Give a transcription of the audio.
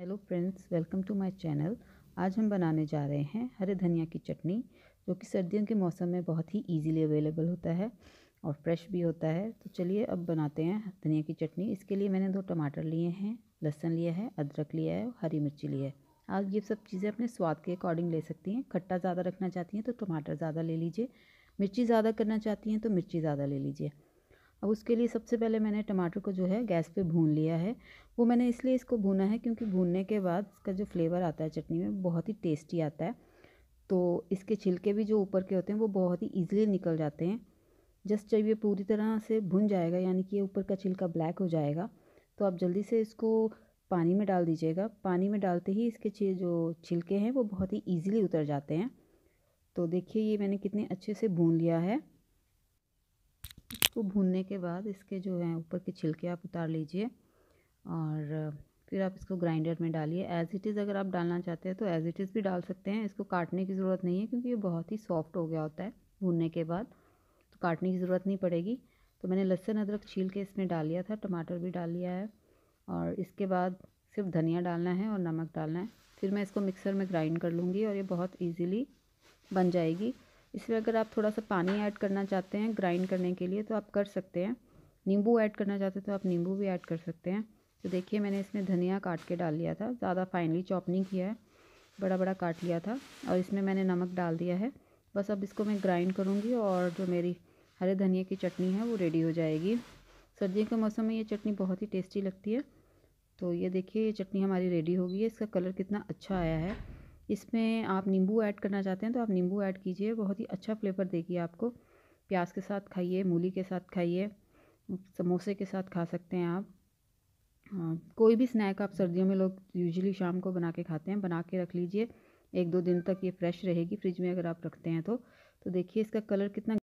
hello friends welcome to my channel आज हम बनाने जा रहे हैं हरे धनिया की चटनी जो कि सर्दियों के मौसम में बहुत ही इजीली अवेलेबल होता है और फ्रेश भी होता है तो चलिए अब बनाते हैं धनिया की चटनी इसके लिए मैंने दो टमाटर लिए हैं लहसुन लिया है अदरक लिया है हरी मिर्ची लिया है आप ये सब चीज़ें अपने स्वाद के अकॉर्डिंग ले सकती हैं खट्टा ज़्यादा रखना चाहती हैं तो टमाटर ज़्यादा ले लीजिए मिर्ची ज़्यादा करना चाहती हैं तो मिर्ची ज़्यादा ले लीजिए अब उसके लिए सबसे पहले मैंने टमाटर को जो है गैस पे भून लिया है वो मैंने इसलिए इसको भूना है क्योंकि भूनने के बाद इसका जो फ्लेवर आता है चटनी में बहुत ही टेस्टी आता है तो इसके छिलके भी जो ऊपर के होते हैं वो बहुत ही ईजिली निकल जाते हैं जस्ट जब ये पूरी तरह से भुन जाएगा यानी कि ये ऊपर का छिलका ब्लैक हो जाएगा तो आप जल्दी से इसको पानी में डाल दीजिएगा पानी में डालते ही इसके जो छिलके हैं वो बहुत ही ईजिली उतर जाते हैं तो देखिए ये मैंने कितने अच्छे से भून लिया है इसको भूनने के बाद इसके जो है ऊपर के छिलके आप उतार लीजिए और फिर आप इसको ग्राइंडर में डालिए एज़ इट इज़ अगर आप डालना चाहते हैं तो एज़ इट इज़ भी डाल सकते हैं इसको काटने की ज़रूरत नहीं है क्योंकि ये बहुत ही सॉफ्ट हो गया होता है भूनने के बाद तो काटने की ज़रूरत नहीं पड़ेगी तो मैंने लहसुन अदरक छील के इसमें डाल लिया था टमाटर भी डाल लिया है और इसके बाद सिर्फ धनिया डालना है और नमक डालना है फिर मैं इसको मिक्सर में ग्राइंड कर लूँगी और ये बहुत ईजीली बन जाएगी इसमें अगर आप थोड़ा सा पानी ऐड करना चाहते हैं ग्राइंड करने के लिए तो आप कर सकते हैं नींबू ऐड करना चाहते हैं तो आप नींबू भी ऐड कर सकते हैं तो देखिए मैंने इसमें धनिया काट के डाल लिया था ज़्यादा फाइनली चॉप नहीं किया है बड़ा बड़ा काट लिया था और इसमें मैंने नमक डाल दिया है बस अब इसको मैं ग्राइंड करूँगी और जो मेरी हरे धनिया की चटनी है वो रेडी हो जाएगी सर्दियों के मौसम में ये चटनी बहुत ही टेस्टी लगती है तो ये देखिए ये चटनी हमारी रेडी हो गई है इसका कलर कितना अच्छा आया है इसमें आप नींबू ऐड करना चाहते हैं तो आप नींबू ऐड कीजिए बहुत ही अच्छा फ्लेवर देगी आपको प्याज के साथ खाइए मूली के साथ खाइए समोसे के साथ खा सकते हैं आप हाँ, कोई भी स्नैक आप सर्दियों में लोग यूजुअली शाम को बना के खाते हैं बना के रख लीजिए एक दो दिन तक ये फ्रेश रहेगी फ्रिज में अगर आप रखते हैं तो तो देखिए इसका कलर कितना